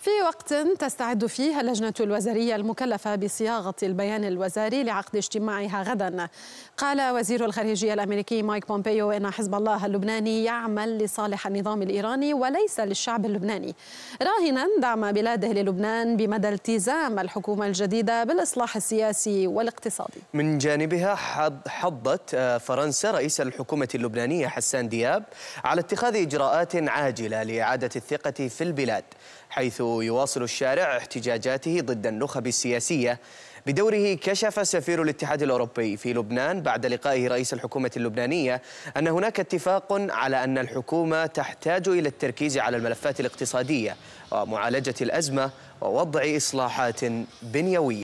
في وقت تستعد فيه اللجنة الوزارية المكلفة بصياغة البيان الوزاري لعقد اجتماعها غدا قال وزير الخارجية الأمريكي مايك بومبيو إن حزب الله اللبناني يعمل لصالح النظام الإيراني وليس للشعب اللبناني راهنا دعم بلاده للبنان بمدى التزام الحكومة الجديدة بالإصلاح السياسي والاقتصادي من جانبها حضت آه، فرنسا رئيس الحكومة اللبنانية حسان دياب على اتخاذ إجراءات عاجلة لإعادة الثقة في البلاد حيث يواصل الشارع احتجاجاته ضد النخب السياسية بدوره كشف سفير الاتحاد الأوروبي في لبنان بعد لقائه رئيس الحكومة اللبنانية أن هناك اتفاق على أن الحكومة تحتاج إلى التركيز على الملفات الاقتصادية ومعالجة الأزمة ووضع إصلاحات بنيوية